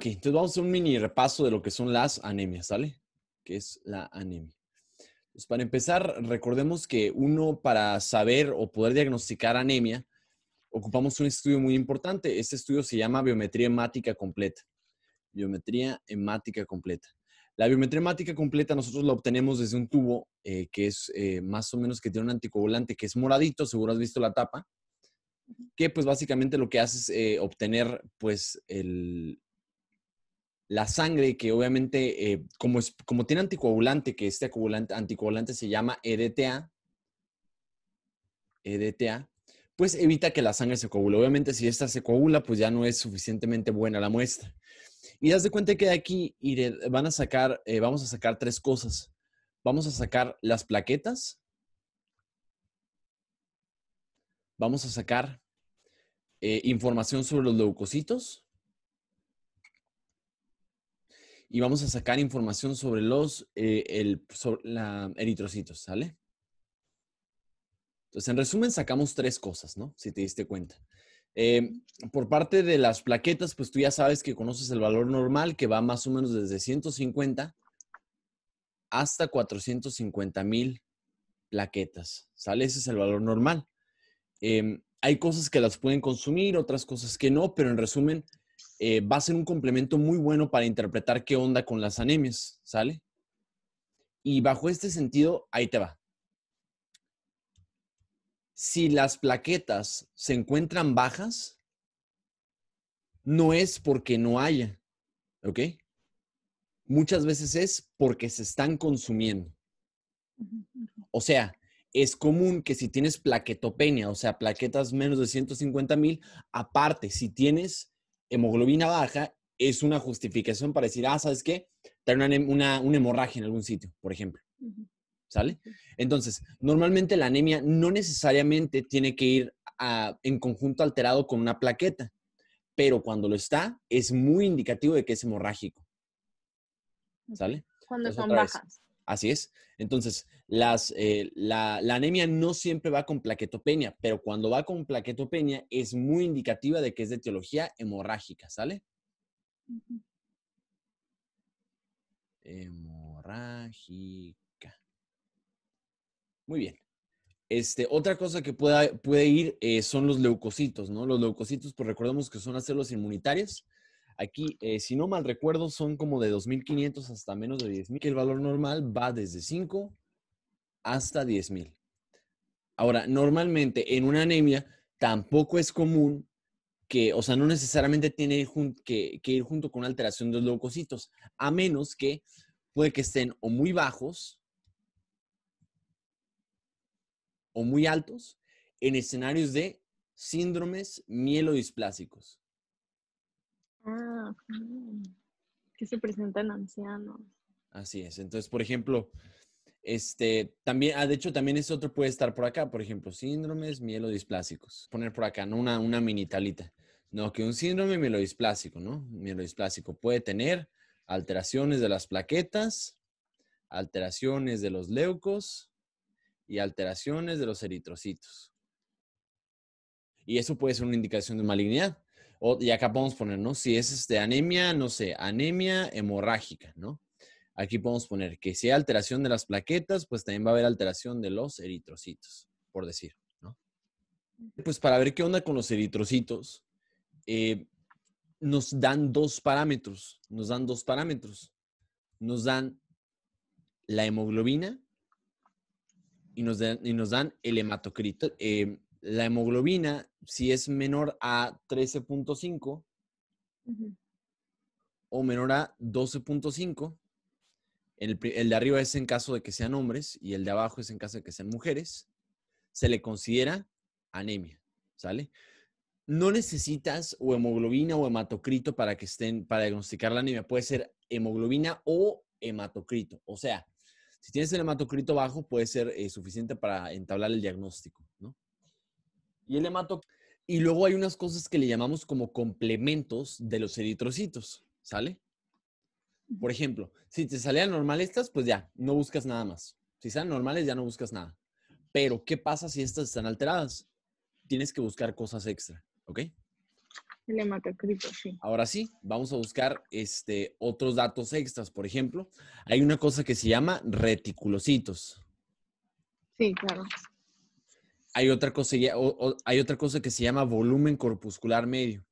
Ok, entonces vamos a hacer un mini repaso de lo que son las anemias, ¿sale? ¿Qué es la anemia? Pues para empezar, recordemos que uno para saber o poder diagnosticar anemia, ocupamos un estudio muy importante. Este estudio se llama biometría hemática completa. Biometría hemática completa. La biometría hemática completa nosotros la obtenemos desde un tubo eh, que es eh, más o menos que tiene un anticoagulante que es moradito, seguro has visto la tapa, que pues básicamente lo que hace es eh, obtener pues el, la sangre, que obviamente, eh, como, es, como tiene anticoagulante, que este anticoagulante, se llama EDTA, EDTA, pues evita que la sangre se coagule. Obviamente, si esta se coagula, pues ya no es suficientemente buena la muestra. Y das de cuenta que de aquí van a sacar, eh, vamos a sacar tres cosas. Vamos a sacar las plaquetas. Vamos a sacar eh, información sobre los leucocitos y vamos a sacar información sobre los eh, el, eritrocitos, ¿sale? Entonces, en resumen, sacamos tres cosas, ¿no? Si te diste cuenta. Eh, por parte de las plaquetas, pues tú ya sabes que conoces el valor normal que va más o menos desde 150 hasta 450 mil plaquetas, ¿sale? Ese es el valor normal. Em, hay cosas que las pueden consumir, otras cosas que no, pero en resumen, eh, va a ser un complemento muy bueno para interpretar qué onda con las anemias, ¿sale? Y bajo este sentido, ahí te va. Si las plaquetas se encuentran bajas, no es porque no haya, ¿ok? Muchas veces es porque se están consumiendo. O sea, es común que si tienes plaquetopenia, o sea, plaquetas menos de 150 mil, aparte, si tienes hemoglobina baja es una justificación para decir, ah, ¿sabes qué? Trae una, una, hemorragia en algún sitio, por ejemplo. ¿Sale? Entonces, normalmente la anemia no necesariamente tiene que ir en conjunto alterado con una plaqueta, pero cuando lo está, es muy indicativo de que es hemorrágico. ¿Sale? Cuando son bajas. Así es. Entonces, las, eh, la, anemia no siempre va con plaquetopenia, pero cuando va con plaquetopenia es muy indicativa de que es de etiología hemorrágica, ¿sale? Hemorrágica. Muy bien. Este, otra cosa que puede ir eh, son los leucocitos, ¿no? Los leucocitos, pues recordemos que son las células inmunitarias. Aquí, eh, si no mal recuerdo, son como de 2.500 hasta menos de 10.000, que el valor normal va desde 5 hasta 10.000. Ahora, normalmente en una anemia tampoco es común que, o sea, no necesariamente tiene que, ir junto con una alteración de los leucocitos, a menos que puede que estén o muy bajos o muy altos en escenarios de síndromes mielodisplásicos. Ah, que se presentan ancianos. Así es. Entonces, por ejemplo, este, también, ah, de hecho, también este otro puede estar por acá, por ejemplo, síndromes mielodisplásicos. Poner por acá, ¿no? Una, una mini No, que un síndrome mielodisplásico, ¿no? Mielodisplásico puede tener alteraciones de las plaquetas, alteraciones de los leucos y alteraciones de los eritrocitos. Y eso puede ser una indicación de malignidad. y acá podemos poner, ¿no? Si es de este, anemia, no sé, anemia hemorrágica, ¿no? Aquí podemos poner que si hay alteración de las plaquetas, pues también va a haber alteración de los eritrocitos, por decir. ¿no? Pues para ver qué onda con los eritrocitos, eh, nos dan dos parámetros, nos dan dos parámetros. Nos dan la hemoglobina y nos, dan, el hematocrito. Eh, la hemoglobina, si es menor a 13.5 o menor a 12.5, el, de arriba es en caso de que sean hombres y el de abajo es en caso de que sean mujeres. Se le considera anemia, ¿sale? No necesitas o hemoglobina o hematocrito para que estén para diagnosticar la anemia. Puede ser hemoglobina o hematocrito. O sea, si tienes el hematocrito bajo, puede ser eh, suficiente para entablar el diagnóstico, ¿no? Y el y luego hay unas cosas que le llamamos como complementos de los eritrocitos, ¿sale? Por ejemplo, si te salían normal estas, pues ya, no buscas nada más. Si salen normales, ya no buscas nada. Pero, ¿qué pasa si estas están alteradas? Tienes que buscar cosas extra, ¿ok? El hematocrito, sí. Ahora sí, vamos a buscar este, otros datos extras. Por ejemplo, hay una cosa que se llama reticulocitos. Sí, claro. Hay otra cosa, hay otra cosa que se llama volumen corpuscular medio.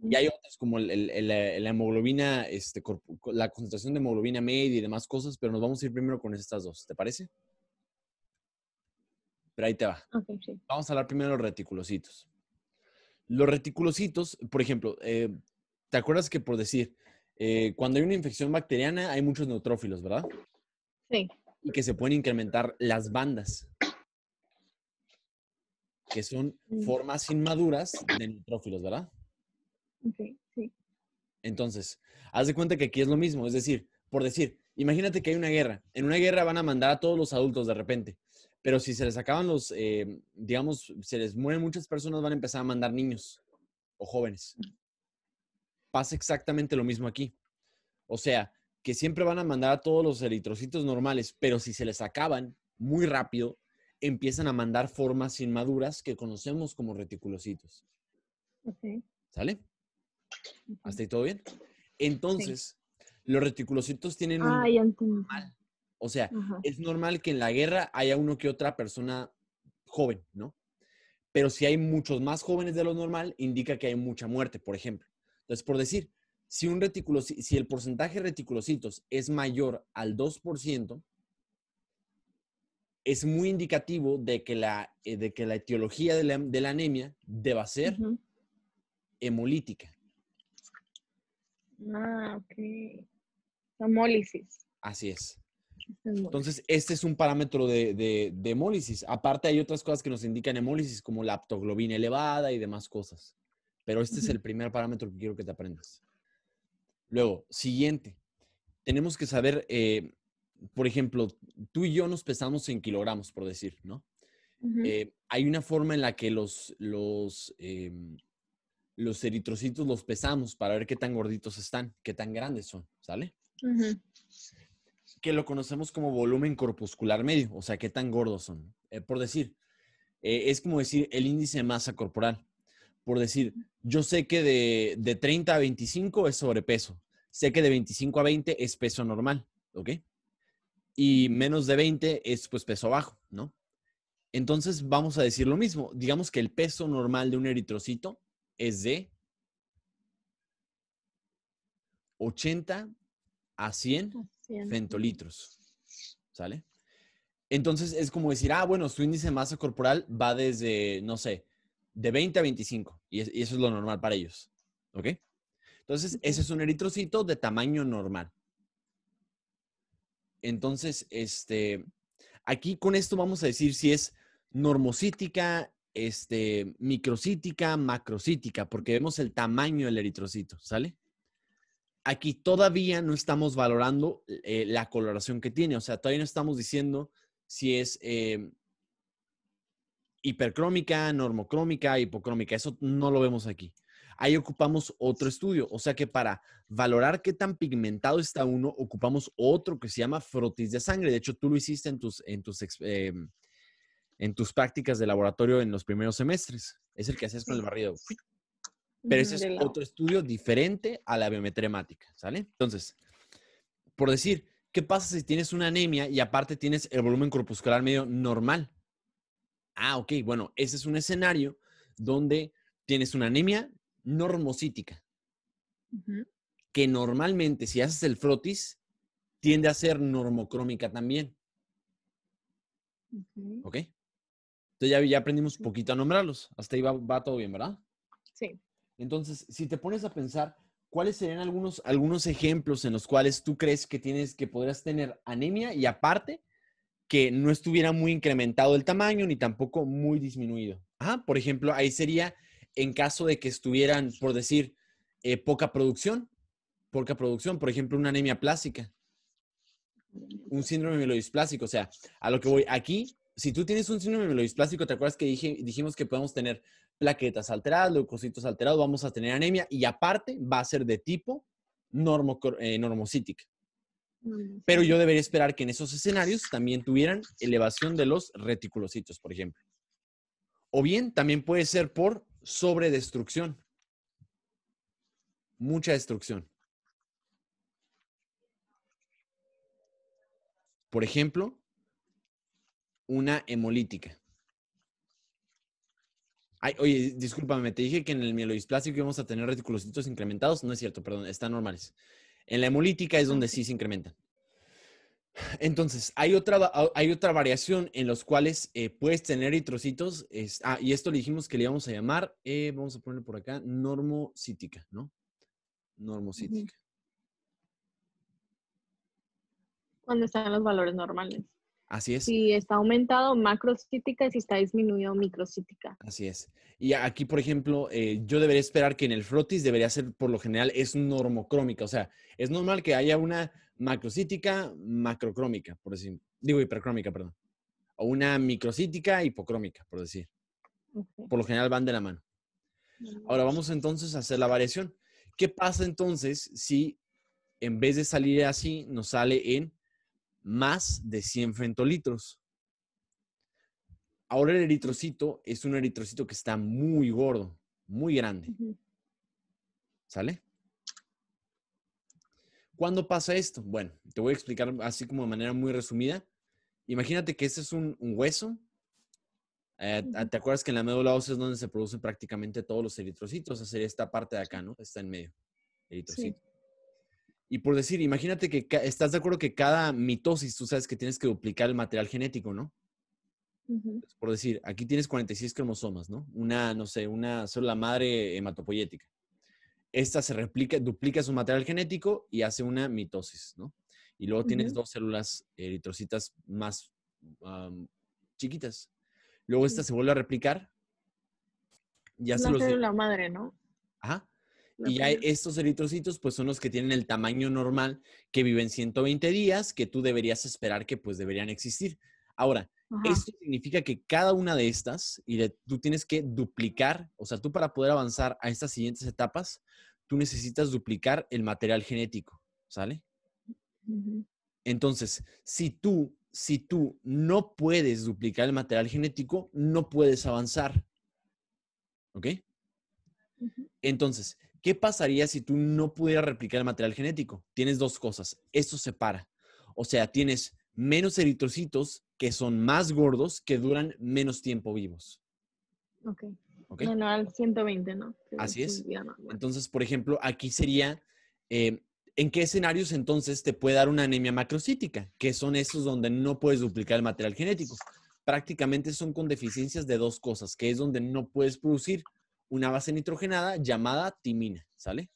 Y hay otras como eh, la hemoglobina, este, la concentración de hemoglobina media y demás cosas, pero nos vamos a ir primero con estas dos, ¿te parece? Pero ahí te va. sí. Vamos a hablar primero de los reticulocitos. Los reticulocitos, por ejemplo, eh, ¿te acuerdas que por decir, eh, cuando hay una infección bacteriana hay muchos neutrófilos, ¿verdad? Sí. Y que se pueden incrementar las bandas, que son mm. formas inmaduras de neutrófilos, ¿verdad? Sí, sí. Entonces, haz de cuenta que aquí es lo mismo. Es decir, por decir, imagínate que hay una guerra. En una guerra van a mandar a todos los adultos de repente. Pero si se les acaban los, eh, digamos, se les mueren muchas personas, van a empezar a mandar niños o jóvenes. Mm. Pasa exactamente lo mismo aquí. O sea, que siempre van a mandar a todos los eritrocitos normales, pero si se les acaban muy rápido, empiezan a mandar formas inmaduras que conocemos como reticulocitos. ¿Sale? Hasta ahí todo bien. Entonces, los reticulocitos tienen un normal. O sea, es normal que en la guerra haya uno que otra persona joven, ¿no? Pero si hay muchos más jóvenes de lo normal, indica que hay mucha muerte, por ejemplo. Entonces, por decir, si, un reticulo, si el porcentaje de reticulocitos es mayor al 2%, es muy indicativo de que la, eh, de que la etiología de la, anemia deba ser hemolítica. Ah, ok. Hemólisis. Así es. Entonces, este es un parámetro de, hemólisis. Aparte, hay otras cosas que nos indican hemólisis, como la aptoglobina elevada y demás cosas. Pero este es el primer parámetro que quiero que te aprendas. Luego, siguiente. Tenemos que saber, eh, por ejemplo, tú y yo nos pesamos en kilogramos, por decir, ¿no? Eh, hay una forma en la que los, los em, los eritrocitos los pesamos para ver qué tan gorditos están, qué tan grandes son, ¿sale? Que lo conocemos como volumen corpuscular medio, o sea, qué tan gordos son. Eh, por decir, eh, es como decir el índice de masa corporal. Por decir, yo sé que de, de 30 a 25 es sobrepeso, sé que de 25 a 20 es peso normal, ¿ok? Y menos de 20 es pues peso bajo, ¿no? Entonces vamos a decir lo mismo. Digamos que el peso normal de un eritrocito es de 80 a 100, centolitros, ¿Sale? Entonces es como decir, ah, bueno, su índice de masa corporal va desde, no sé, de 20 a 25. Y, y eso es lo normal para ellos. ¿Ok? Entonces, ese es un eritrocito de tamaño normal. Entonces, este, aquí con esto vamos a decir si es normocítica, este, microcítica, macrocítica, porque vemos el tamaño del eritrocito, ¿sale? Aquí todavía no estamos valorando eh, la coloración que tiene, o sea, todavía no estamos diciendo si es eh, hipercrómica, normocrómica, hipocrómica, eso no lo vemos aquí. Ahí ocupamos otro estudio, o sea que para valorar qué tan pigmentado está uno, ocupamos otro que se llama frotis de sangre. De hecho, tú lo hiciste en tus, en tus em, en tus prácticas de laboratorio en los primeros semestres. Es el que hacías con el barrido. Pero ese es otro estudio diferente a la biometremática, ¿sale? Entonces, por decir, ¿qué pasa si tienes una anemia y aparte tienes el volumen corpuscular medio normal? Ah, ok, bueno, ese es un escenario donde tienes una anemia normocítica, que normalmente si haces el frotis, tiende a ser normocrómica también. ¿Ok? ya, ya aprendimos poquito a nombrarlos. Hasta ahí va, todo bien, ¿verdad? Sí. Entonces, si te pones a pensar, ¿cuáles serían algunos, algunos ejemplos en los cuales tú crees que tienes que podrías tener anemia y aparte que no estuviera muy incrementado el tamaño ni tampoco muy disminuido? por ejemplo, ahí sería en caso de que estuvieran, por decir, eh, poca producción, poca producción, por ejemplo, una anemia plástica, un síndrome mielodisplásico. O sea, a lo que voy aquí, si tú tienes un síndrome mielodisplásico, ¿te acuerdas que dijimos que podemos tener plaquetas alteradas, leucocitos alterados, vamos a tener anemia y aparte va a ser de tipo normo, eh, normocítica? Pero yo debería esperar que en esos escenarios también tuvieran elevación de los reticulocitos, por ejemplo. O bien también puede ser por sobredestrucción. Mucha destrucción. Por ejemplo, una hemolítica. Ay, oye, discúlpame, te dije que en el mielodisplásico íbamos a tener reticulocitos incrementados. No es cierto, perdón, están normales. En la hemolítica es ah, donde sí se incrementan. Entonces, hay otra, ah, hay otra variación en los cuales eh, puedes tener eritrocitos. ah, y esto le dijimos que le íbamos a llamar, eh, vamos a poner por acá, normocítica, ¿no? Normocítica. ¿Dónde están los valores normales. Así es. Si está aumentado macrocítica y si está disminuido microcítica. Así es. Y aquí, por ejemplo, eh, yo debería esperar que en el frotis debería ser, por lo general, es normocrómica. O sea, es normal que haya una macrocítica, macrocrómica, por decir. Digo, hipercrómica, perdón. O una microcítica, hipocrómica, por decir. Por lo general van de la mano. Mm. Ahora vamos entonces a hacer la variación. ¿Qué pasa entonces si en vez de salir así, nos sale en más de 100 fentolitros. Ahora el eritrocito es un eritrocito que está muy gordo, muy grande. ¿Sale? ¿Cuándo pasa esto? Bueno, te voy a explicar así como de manera muy resumida. Imagínate que este es un, hueso. Eh, ¿Te acuerdas que en la médula ósea es donde se producen prácticamente todos los eritrocitos? O sería esta parte de acá, ¿no? Está en medio. Eritrocito. Y por decir, imagínate que estás de acuerdo que cada mitosis tú sabes que tienes que duplicar el material genético, ¿no? Por decir, aquí tienes 46 cromosomas, ¿no? Una, no sé, una célula madre hematopoyética. Esta se replica, duplica su material genético y hace una mitosis, ¿no? Y luego tienes dos células eritrocitas más chiquitas. Luego esta se vuelve a replicar. Ya la se célula madre, ¿no? Ajá. Y ya estos eritrocitos, pues son los que tienen el tamaño normal, que viven 120 días, que tú deberías esperar que pues deberían existir. Ahora, esto significa que cada una de estas, y tú tienes que duplicar, o sea, tú para poder avanzar a estas siguientes etapas, tú necesitas duplicar el material genético, ¿sale? Entonces, si tú, si tú no puedes duplicar el material genético, no puedes avanzar. ¿Ok? Entonces, ¿Qué pasaría si tú no pudieras replicar el material genético? Tienes dos cosas. Esto se para. O sea, tienes menos eritrocitos que son más gordos, que duran menos tiempo vivos. Ok. okay. Bueno, al 120, ¿no? Así es. Entonces, por ejemplo, aquí sería, eh, ¿en qué escenarios entonces te puede dar una anemia macrocítica? Que son esos donde no puedes duplicar el material genético. Prácticamente son con deficiencias de dos cosas, que es donde no puedes producir una base nitrogenada llamada timina, ¿sale?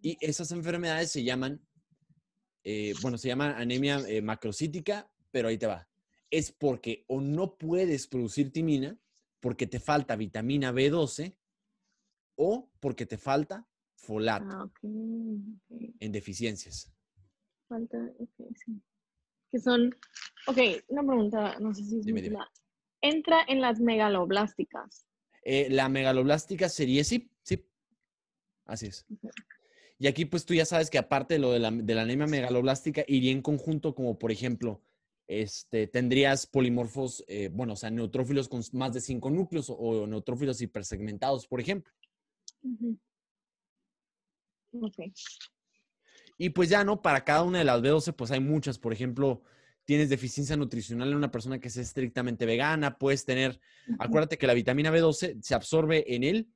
Y esas enfermedades se llaman, eh, bueno, se llaman anemia eh, macrocítica, pero ahí te va. Es porque o no puedes producir timina, porque te falta vitamina B12 o porque te falta folato ah, en deficiencias. Falta, sí. Que son, ok, una pregunta, no sé si es dime, ¿Entra en las megaloblásticas? Eh, la megaloblástica sería sí, sí. Así es. Y aquí, pues tú ya sabes que aparte de lo de la, anemia megaloblástica, iría en conjunto, como por ejemplo, este, tendrías polimorfos, eh, bueno, o sea, neutrófilos con más de cinco núcleos o, neutrófilos hipersegmentados, por ejemplo. Y pues ya, ¿no? Para cada una de las B12, pues hay muchas. Por ejemplo, tienes deficiencia nutricional en una persona que es estrictamente vegana, puedes tener, acuérdate que la vitamina B12 se absorbe en él,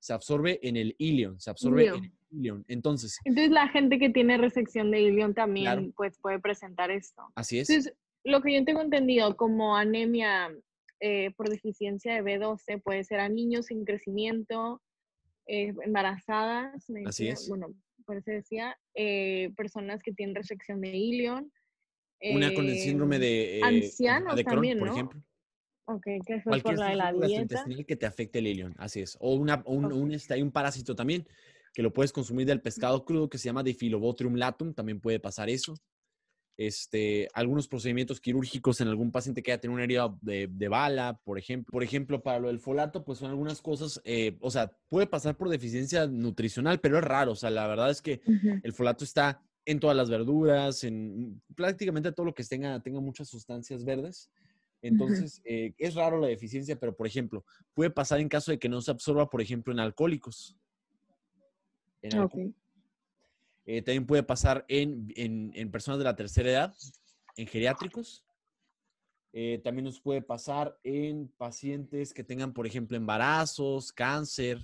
se absorbe en el ilion, se absorbe en el ilion. Entonces, Entonces la gente que tiene resección de ilion también pues puede presentar esto. Así es. Entonces, lo que yo tengo entendido como anemia eh, por deficiencia de B12 puede ser a niños sin crecimiento, eh, embarazadas, Así es. bueno, por eso decía, eh, personas que tienen resección de ilion, una con el síndrome eh, de... Eh, ancianos de Crohn, también, ¿no? por ejemplo. Ok, que es por la de la dieta. que te afecte el ilion, así es. O una, un, este, hay un parásito también que lo puedes consumir del pescado crudo que se llama difilobotrium latum, también puede pasar eso. Este, algunos procedimientos quirúrgicos en algún paciente que haya tenido una herida de, bala, por ejemplo. Por ejemplo, para lo del folato, pues son algunas cosas, eh, o sea, puede pasar por deficiencia nutricional, pero es raro. O sea, la verdad es que el folato está en todas las verduras, en prácticamente todo lo que tenga, tenga muchas sustancias verdes. Entonces, eh, es raro la deficiencia, pero por ejemplo, puede pasar en caso de que no se absorba, por ejemplo, en alcohólicos. Eh, también puede pasar en, personas de la tercera edad, en geriátricos. Eh, también nos puede pasar en pacientes que tengan, por ejemplo, embarazos, cáncer.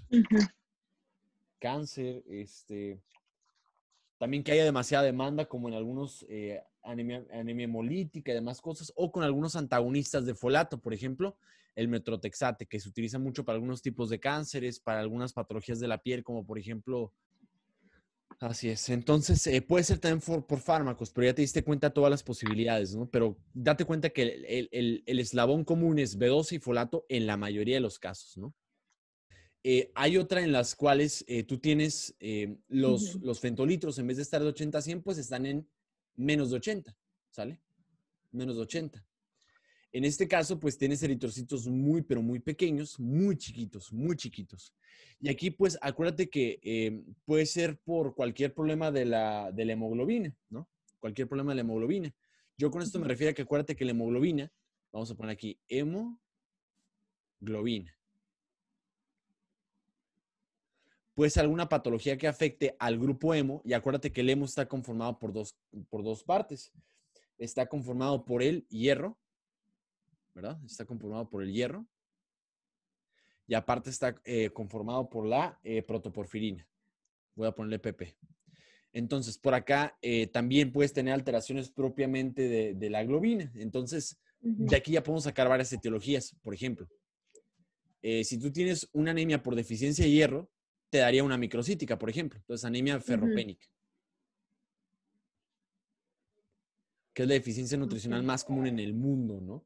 Cáncer, este, también que haya demasiada demanda, como en algunos eh, anemia, hemolítica y demás cosas, o con algunos antagonistas de folato, por ejemplo, el metrotexate, que se utiliza mucho para algunos tipos de cánceres, para algunas patologías de la piel, como por ejemplo Así es. Entonces, eh, puede ser también por, fármacos, pero ya te diste cuenta todas las posibilidades, ¿no? Pero date cuenta que el, el, eslabón común es B12 y folato en la mayoría de los casos, ¿no? Eh, hay otra en las cuales eh, tú tienes eh, los, fentolitros, en vez de estar de 80 a 100, pues están en menos de 80, ¿sale? Menos de 80. En este caso, pues tienes eritrocitos muy, pero muy pequeños, muy chiquitos, muy chiquitos. Y aquí, pues, acuérdate que puede ser por cualquier problema de la, de la hemoglobina, ¿no? Cualquier problema de la hemoglobina. Yo con esto me refiero a que acuérdate que la hemoglobina, vamos a poner aquí hemoglobina puede alguna patología que afecte al grupo hemo. Y acuérdate que el hemo está conformado por dos, por dos partes. Está conformado por el hierro, ¿verdad? Está conformado por el hierro. Y aparte está eh, conformado por la eh, protoporfirina. Voy a ponerle PP. Entonces, por acá eh, también puedes tener alteraciones propiamente de, la globina. Entonces, de aquí ya podemos sacar varias etiologías. Por ejemplo, si tú tienes una anemia por deficiencia de hierro, te daría una microcítica, por ejemplo. Entonces, anemia ferropénica. Que es la deficiencia nutricional más común en el mundo, ¿no?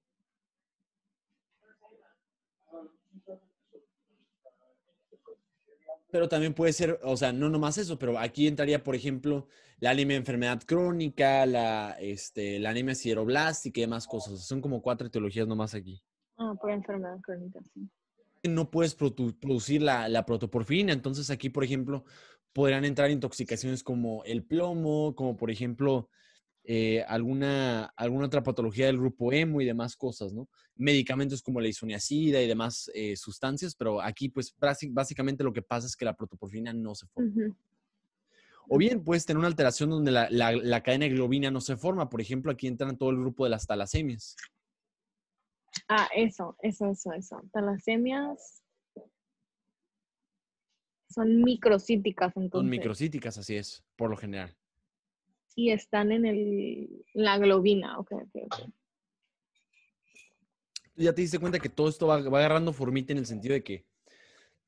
Pero también puede ser, o sea, no nomás eso, pero aquí entraría, por ejemplo, la anemia de enfermedad crónica, la, este, la anemia sideroblástica y demás cosas. Son como cuatro etiologías nomás aquí. Ah, por enfermedad crónica, sí no puedes producir la, protoporfina, Entonces aquí, por ejemplo, podrán entrar intoxicaciones como el plomo, como por ejemplo eh, alguna, alguna otra patología del grupo hemo y demás cosas, ¿no? Medicamentos como la isoniacida y demás eh, sustancias, pero aquí pues básicamente lo que pasa es que la protoporfina no se forma. O bien puedes tener una alteración donde la, la, cadena de globina no se forma, por ejemplo, aquí entran todo el grupo de las talasemias. Ah, eso, eso, eso, eso. Talasemias son microcíticas entonces. Son microcíticas, así es, por lo general. Y están en el, la globina, ok, ya te diste cuenta que todo esto va, agarrando formita en el sentido de que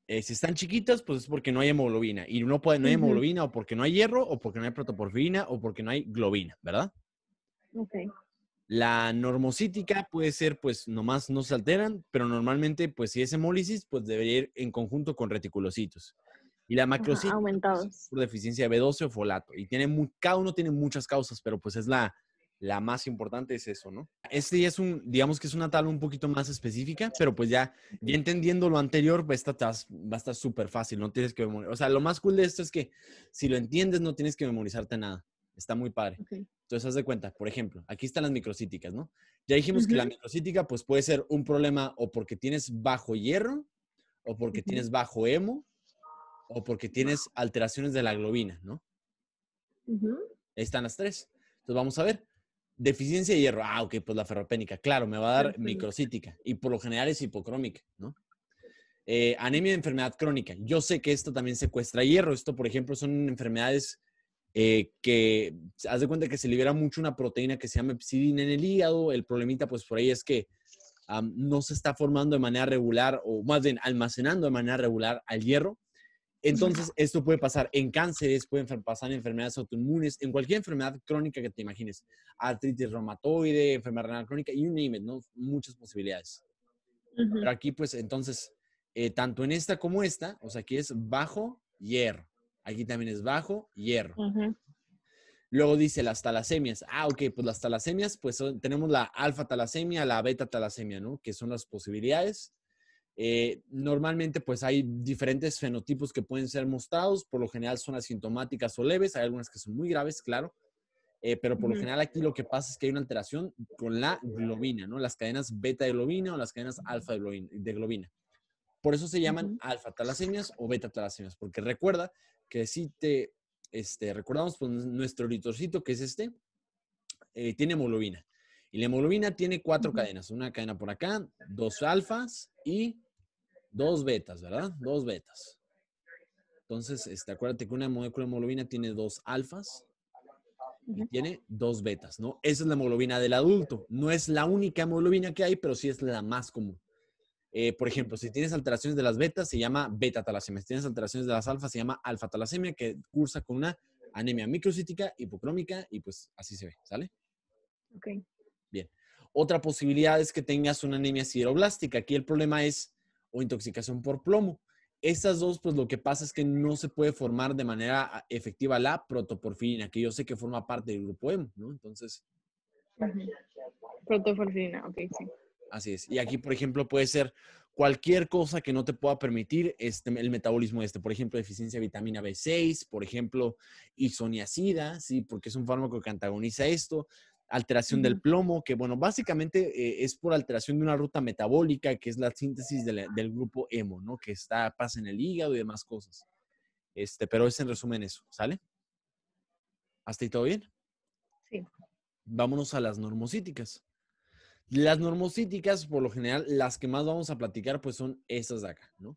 eh, si están chiquitas, pues es porque no hay hemoglobina. Y no, puede, no hay hemoglobina o porque no hay hierro, o porque no hay protoporfina, o porque no hay globina, ¿verdad? Ok. La normocítica puede ser, pues, nomás no se alteran, pero normalmente, pues, si es hemólisis, pues debería ir en conjunto con reticulocitos. Y la macrocítica pues, por deficiencia de B12 o folato. Y tiene muy, cada uno tiene muchas causas, pero pues es la, la más importante es eso, ¿no? Este ya es un, digamos que es una tabla un poquito más específica, pero pues ya, ya entendiendo lo anterior, pues esta va a estar súper fácil, no tienes que memorizar. O sea, lo más cool de esto es que si lo entiendes, no tienes que memorizarte nada. Está muy padre. Entonces, haz de cuenta, por ejemplo, aquí están las microcíticas, ¿no? Ya dijimos que la microcítica, pues puede ser un problema o porque tienes bajo hierro, o porque tienes bajo hemo, o porque tienes alteraciones de la globina, ¿no? Ahí están las tres. Entonces, vamos a ver. Deficiencia de hierro. Ah, ok, pues la ferropénica. Claro, me va a dar microcítica. Y por lo general es hipocrómica, ¿no? Eh, anemia de enfermedad crónica. Yo sé que esto también secuestra hierro. Esto, por ejemplo, son enfermedades eh, que haz de cuenta que se libera mucho una proteína que se llama epsidina en el hígado. El problemita, pues por ahí es que no se está formando de manera regular, o más bien almacenando de manera regular al hierro. Entonces, esto puede pasar en cánceres, puede pasar en enfermedades autoinmunes, en cualquier enfermedad crónica que te imagines. Artritis reumatoide, enfermedad renal crónica, y un Muchas posibilidades. Pero aquí, pues, entonces, eh, tanto en esta como esta, o sea, aquí es bajo hierro. Aquí también es bajo, hierro. Luego dice las talasemias. Ah, ok, pues las talasemias, pues tenemos la alfa talasemia, la beta talasemia, ¿no? Que son las posibilidades. Eh, normalmente, pues hay diferentes fenotipos que pueden ser mostrados. Por lo general son asintomáticas o leves. Hay algunas que son muy graves, claro. Eh, pero por lo general aquí lo que pasa es que hay una alteración con la globina, ¿no? Las cadenas beta de globina o las cadenas alfa de globina. Por eso se llaman alfa talasemias o beta talasemias, porque recuerda que si te este, recordamos pues, nuestro eritrocito, que es este, eh, tiene hemoglobina. Y la hemoglobina tiene cuatro cadenas, una cadena por acá, dos alfas y dos betas, ¿verdad? Dos betas. Entonces, este, acuérdate que una molécula de hemoglobina tiene dos alfas y tiene dos betas, ¿no? Esa es la hemoglobina del adulto. No es la única hemoglobina que hay, pero sí es la más común. Eh, por ejemplo, si tienes alteraciones de las betas, se llama beta talasemia. Si tienes alteraciones de las alfas, se llama alfa talasemia, que cursa con una anemia microcítica, hipocrómica, y pues así se ve, ¿sale? Ok. Bien. Otra posibilidad es que tengas una anemia sideroblástica. Aquí el problema es, o intoxicación por plomo. Estas dos, pues lo que pasa es que no se puede formar de manera ah, efectiva la protoporfirina, que yo sé que forma parte del grupo e m ¿no? Entonces. Protoporfirina, ok, sí. Así es. Y aquí, por ejemplo, puede ser cualquier cosa que no te pueda permitir este, el metabolismo este. Por ejemplo, deficiencia de vitamina B6, por ejemplo, isoniacida, ¿sí? Porque es un fármaco que antagoniza esto. Alteración del plomo, que bueno, básicamente eh, es por alteración de una ruta metabólica, que es la síntesis del grupo hemo, ¿no? Que está, pasa en el hígado y demás cosas. Este, pero es en resumen eso, ¿sale? ¿Hasta ahí todo bien? Sí. Vámonos a las normocíticas. Las normocíticas, por lo general, las que más vamos a platicar, pues son esas de acá, ¿no?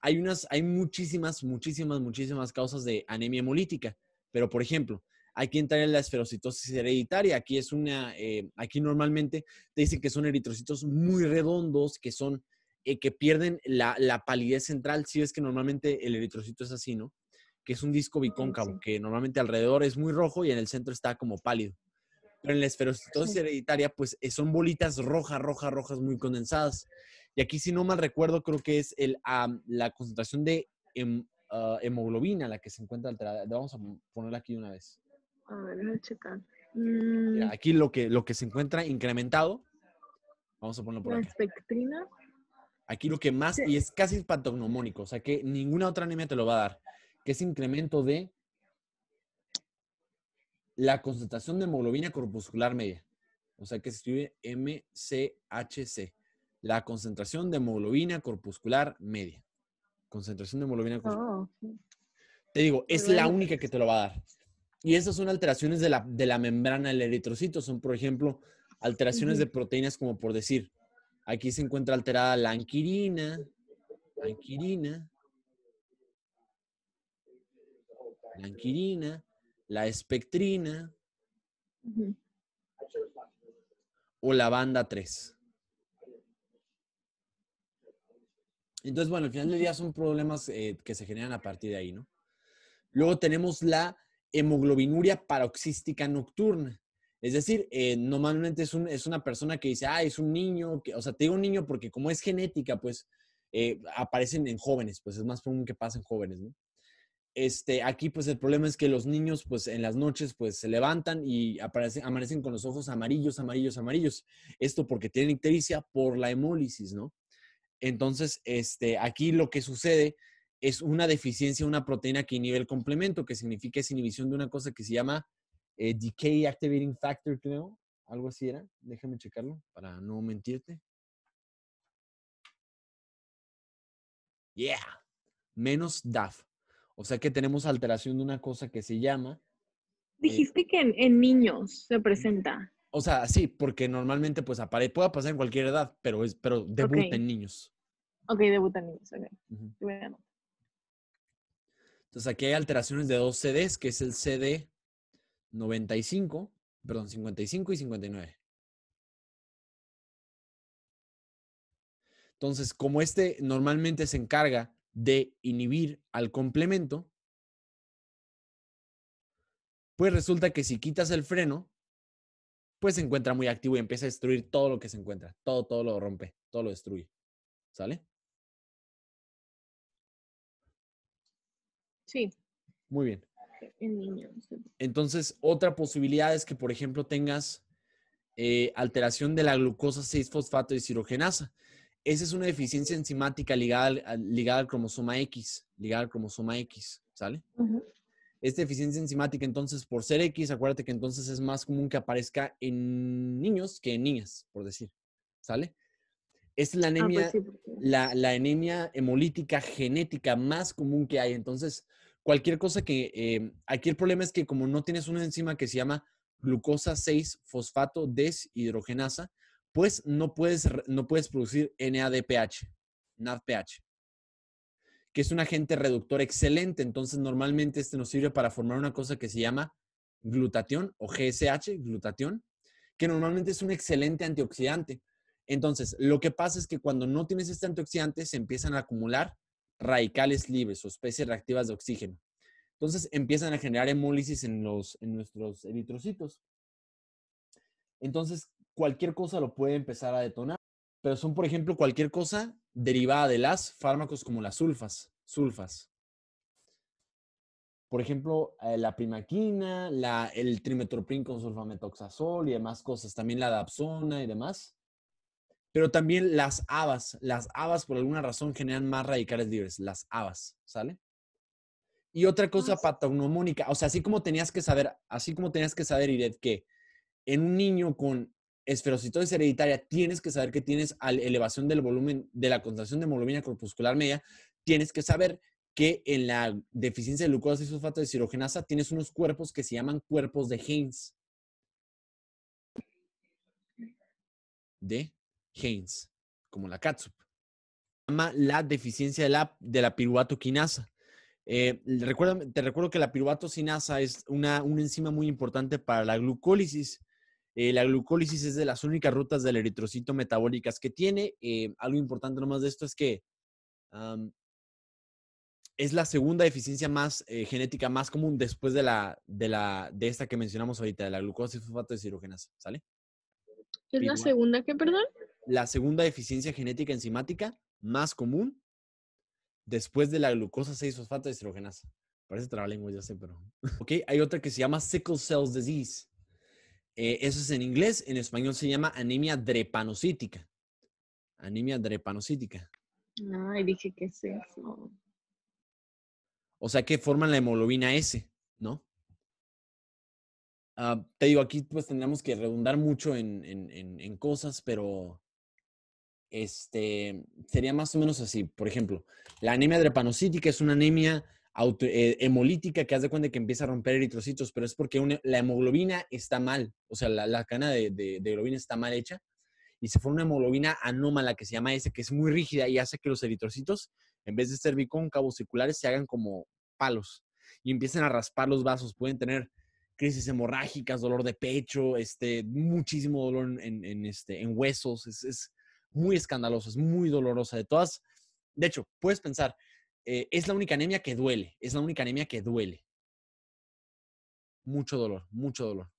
Hay unas, hay muchísimas, muchísimas, muchísimas causas de anemia hemolítica, pero por ejemplo, aquí entra la esferocitosis hereditaria. Aquí es una, eh, aquí normalmente te dicen que son eritrocitos muy redondos, que son, eh, que pierden la, palidez central. Si ves que normalmente el eritrocito es así, ¿no? Que es un disco ah, bicóncavo, que normalmente alrededor es muy rojo y en el centro está como pálido. Pero en la esferocitosis hereditaria, pues eh, son bolitas rojas, rojas, rojas muy condensadas. Y aquí, si no mal recuerdo, creo que es el, la concentración de ah, hemoglobina la que se encuentra alterada. Vamos a ponerla aquí una vez. A ver, a checar. Mm. aquí lo que, lo que se encuentra incrementado, vamos a ponerlo por la espectrina. Aquí lo que más, y es casi patognomónico, o sea que ninguna otra anemia te lo va a dar, que es incremento de la concentración de hemoglobina corpuscular media. O sea que se escribe MCHC. La concentración de hemoglobina corpuscular media. Concentración de hemoglobina corpuscular. Oh, te digo, es la única que te lo va a dar. Y esas son alteraciones de la, membrana del eritrocito. Son, por ejemplo, alteraciones de proteínas, como por decir, aquí se encuentra alterada la anquirina, la anquirina, la anquirina, la espectrina o la banda 3. Entonces, bueno, al final del día son problemas eh, que se generan a partir de ahí, ¿no? Luego tenemos la hemoglobinuria paroxística nocturna. Es decir, eh, normalmente es, es, una persona que dice, ah, es un niño, que, o sea, te digo un niño porque como es genética, pues eh, aparecen en jóvenes, pues es más común que pasen jóvenes, ¿no? Este, aquí pues el problema es que los niños pues en las noches pues se levantan y aparecen, amanecen con los ojos amarillos, amarillos, amarillos. Esto porque tienen ictericia por la hemólisis, ¿no? Entonces, este, aquí lo que sucede es una deficiencia, una proteína que inhibe el complemento, que significa es inhibición de una cosa que se llama eh, Decay Activating Factor, creo, algo así era. Déjame checarlo para no mentirte. Yeah, menos DAF. O sea que tenemos alteración de una cosa que se llama. Eh, Dijiste que en, niños se presenta. O sea, sí, porque normalmente pues aparece, puede pasar en cualquier edad, pero es, pero debuta en niños. Ok, debuta en niños, ok. Entonces aquí hay alteraciones de dos CDs, que es el CD 95, perdón, 55 y 59. Entonces, como este normalmente se encarga de inhibir al complemento, pues resulta que si quitas el freno, pues se encuentra muy activo y empieza a destruir todo lo que se encuentra. Todo, todo lo rompe, todo lo destruye. ¿Sale? Sí. Muy bien. Entonces, otra posibilidad es que, por ejemplo, tengas eh, alteración de la glucosa 6-fosfato y cirogenasa. Esa es una deficiencia enzimática ligada al, ligada al cromosoma X, ligada al cromosoma X, ¿sale? Esta deficiencia enzimática, entonces, por ser X, acuérdate que entonces es más común que aparezca en niños que en niñas, por decir, ¿sale? es la ah, pues anemia, la, anemia hemolítica genética más común que hay. Entonces, cualquier cosa que, eh, aquí el problema es que como no tienes una enzima que se llama glucosa 6-fosfato deshidrogenasa, pues no puedes, no puedes producir NADPH, NADPH, que es un agente reductor excelente. Entonces, normalmente este nos sirve para formar una cosa que se llama glutatión o GSH, glutatión, que normalmente es un excelente antioxidante. Entonces, lo que pasa es que cuando no tienes este antioxidante, se empiezan a acumular radicales libres o especies reactivas de oxígeno. Entonces, empiezan a generar hemólisis en, los, en nuestros eritrocitos. Entonces, cualquier cosa lo puede empezar a detonar, pero son, por ejemplo, cualquier cosa derivada de las fármacos como las sulfas, sulfas. Por ejemplo, eh, la primaquina, la, el trimetoprim con sulfametoxazol y demás cosas, también la dapsona y demás. Pero también las habas, las habas por alguna razón generan más radicales libres, las habas, ¿sale? Y otra ah, cosa patognomónica, o sea, así como tenías que saber, así como tenías que saber, Iret, que en un niño con esferocitosis hereditaria, tienes que saber que tienes a la elevación del volumen, de la concentración de hemoglobina corpuscular media, tienes que saber que en la deficiencia de glucosa y sulfato de cirogenasa tienes unos cuerpos que se llaman cuerpos de Heinz. De Heinz, como la catsup. Se llama la deficiencia de la, de la eh, te recuerdo que la piruvatoquinasa es una enzima muy importante para la glucólisis. Eh, la glucólisis es de las únicas rutas del eritrocito metabólicas que tiene. Eh, algo importante nomás de esto es que es la segunda deficiencia más eh, genética más común después de la, de la de esta que mencionamos ahorita, de la glucosa y fosfato de cirógenas. ¿sale? ¿Es la segunda qué, perdón? La segunda deficiencia genética enzimática más común después de la glucosa 6 fosfato de cirógenas. Parece trabalenguas, ya sé, pero. ok, hay otra que se llama sickle cell disease eh, eso es en inglés, en español se llama anemia drepanocítica. Anemia drepanocítica. Ay, dije, que es eso? O sea, que forman la hemoglobina S, ¿no? Ah, te digo, aquí pues tendríamos que redundar mucho en, en, en, en, cosas, pero este, sería más o menos así. Por ejemplo, la anemia drepanocítica es una anemia eh, hemolítica que hace cuenta que empieza a romper eritrocitos, pero es porque la hemoglobina está mal, o sea, la, la cana de, de, está mal hecha y se forma una hemoglobina anómala que se llama S, que es muy rígida y hace que los eritrocitos, en vez de ser bicóncavos circulares, se hagan como palos y empiecen a raspar los vasos. Pueden tener crisis hemorrágicas, dolor de pecho, este, muchísimo dolor en, en este, huesos. Es, es, muy escandaloso, es muy dolorosa. De todas, de hecho, puedes pensar, eh, es la única anemia que duele, es la única anemia que duele. Mucho dolor, mucho dolor.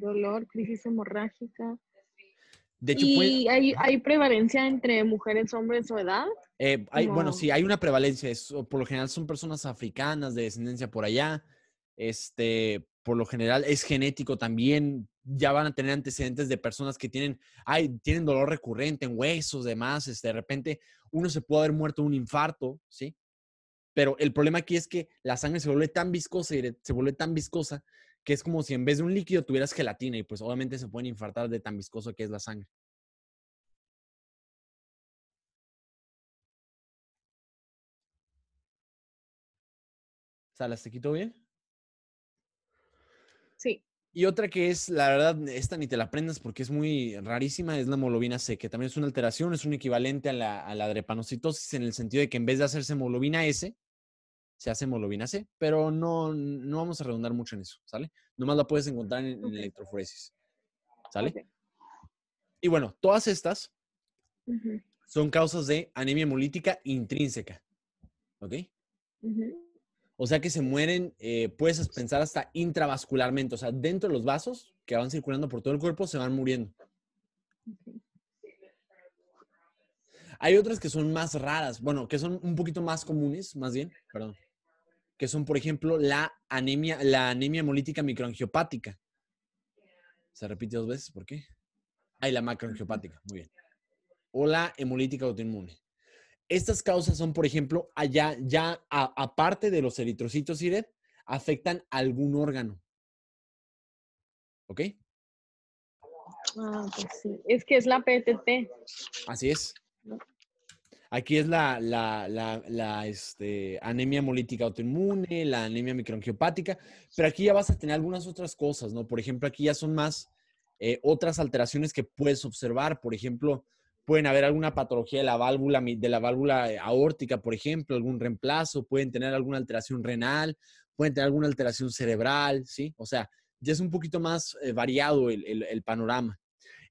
dolor, crisis hemorrágica. ¿Y hay, hay, prevalencia entre mujeres, hombres o edad? Eh, hay, Bueno, sí, hay una prevalencia. por lo general son personas africanas de descendencia por allá. Este, por lo general es genético también. Ya van a tener antecedentes de personas que tienen, tienen dolor recurrente en huesos, demás. Este, de repente uno se puede haber muerto de un infarto, ¿sí? Pero el problema aquí es que la sangre se vuelve tan viscosa y se vuelve tan viscosa que es como si en vez de un líquido tuvieras gelatina y pues obviamente se pueden infartar de tan viscosa que es la sangre. ¿Salas, te quito bien? Sí. Y otra que es, la verdad, esta ni te la aprendas porque es muy rarísima, es la molobina C, que también es una alteración, es un equivalente a la, drepanocitosis en el sentido de que en vez de hacerse hemoglobina S, se hace hemoglobina C, pero no, vamos a redundar mucho en eso, ¿sale? Nomás la puedes encontrar en, la electroforesis, ¿sale? Y bueno, todas estas son causas de anemia hemolítica intrínseca, ¿ok? Ajá. O sea que se mueren, eh, puedes pensar hasta intravascularmente, o sea, dentro de los vasos que van circulando por todo el cuerpo se van muriendo. Hay otras que son más raras, bueno, que son un poquito más comunes, más bien, perdón, que son, por ejemplo, la anemia, la anemia hemolítica microangiopática. Se repite dos veces, ¿por qué? Hay la macroangiopática, muy bien. O la hemolítica autoinmune. Estas causas son, por ejemplo, allá, ya aparte de los eritrocitos y red, afectan a algún órgano. ¿Ok? Ah, pues sí. Es que es la PTT. Así es. Aquí es la, este, anemia hemolítica autoinmune, la anemia microangiopática, pero aquí ya vas a tener algunas otras cosas, ¿no? Por ejemplo, aquí ya son más eh, otras alteraciones que puedes observar. Por ejemplo, pueden haber alguna patología de la válvula, de la válvula eh, aórtica, por ejemplo, algún reemplazo, pueden tener alguna alteración renal, pueden tener alguna alteración cerebral, ¿sí? O sea, ya es un poquito más eh, variado el, panorama.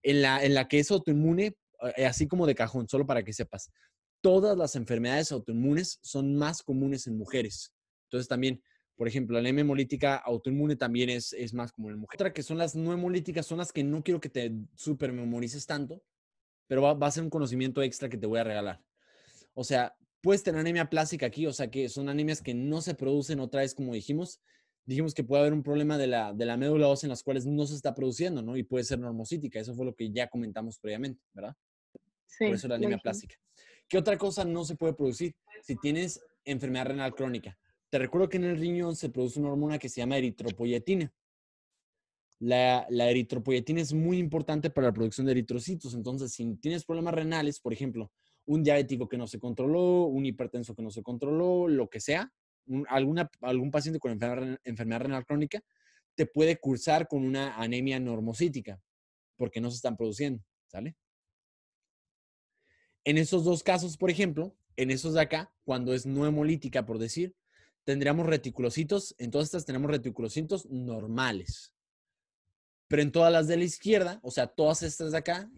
En la, en la que es autoinmune, eh, así como de cajón, solo para que sepas, todas las enfermedades autoinmunes son más comunes en mujeres. Entonces también, por ejemplo, la hemolítica autoinmune también es, es más común en mujeres. Otra que son las no hemolíticas, son las que no quiero que te super memorices tanto, pero va, a ser un conocimiento extra que te voy a regalar. O sea, puedes tener anemia plástica aquí, o sea, que son anemias que no se producen otra vez, como dijimos. Dijimos que puede haber un problema de la, médula ósea en las cuales no se está produciendo, ¿no? Y puede ser normocítica. Eso fue lo que ya comentamos previamente, ¿verdad? Por eso la anemia plástica. ¿Qué otra cosa no se puede producir? Si tienes enfermedad renal crónica. Te recuerdo que en el riñón se produce una hormona que se llama eritropoyetina la, eritropoietina eritropoyetina es muy importante para la producción de eritrocitos. Entonces, si tienes problemas renales, por ejemplo, un diabético que no se controló, un hipertenso que no se controló, lo que sea, algún paciente con enfermedad, renal crónica, te puede cursar con una anemia normocítica porque no se están produciendo, ¿sale? En esos dos casos, por ejemplo, en esos de acá, cuando es no hemolítica, por decir, tendríamos reticulocitos, en todas estas tenemos reticulocitos normales, pero en todas las de la izquierda, o sea, todas estas de acá,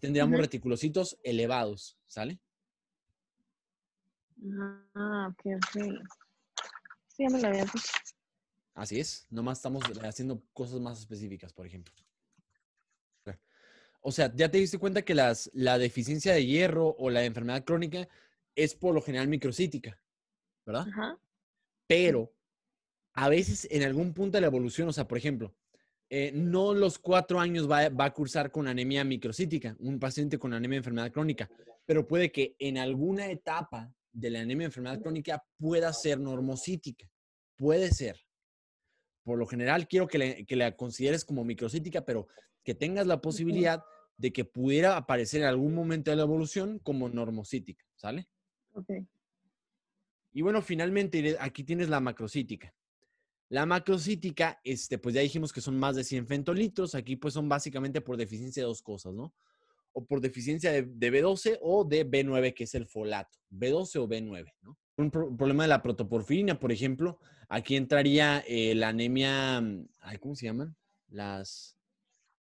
tendríamos reticulocitos elevados, ¿sale? Ah, ok, ok. Sí, ya me lo había dicho. Así es, nomás estamos haciendo cosas más específicas, por ejemplo. O sea, ya te diste cuenta que las, la deficiencia de hierro o la enfermedad crónica es por lo general microcítica, ¿verdad? Ajá. Pero a veces en algún punto de la evolución, o sea, por ejemplo, eh, no los cuatro años va, a cursar con anemia microcítica, un paciente con anemia de enfermedad crónica, pero puede que en alguna etapa de la anemia de enfermedad crónica pueda ser normocítica. Puede ser. Por lo general, quiero que, que la consideres como microcítica, pero que tengas la posibilidad de que pudiera aparecer en algún momento de la evolución como normocítica, ¿sale? Ok. Y bueno, finalmente aquí tienes la macrocítica. La macrocítica, este, pues ya dijimos que son más de 100 fentolitros. Aquí pues son básicamente por deficiencia de dos cosas, ¿no? O por deficiencia de, B12 o de B9, que es el folato. B12 o B9, ¿no? Un problema de la protoporfirina, por ejemplo. Aquí entraría eh, la anemia, mm, ay, ¿cómo se llaman? Las,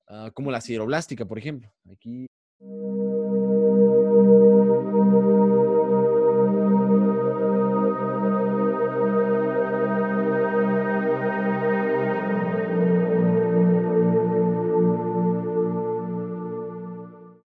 ah, como la sideroblástica, por ejemplo. Aquí...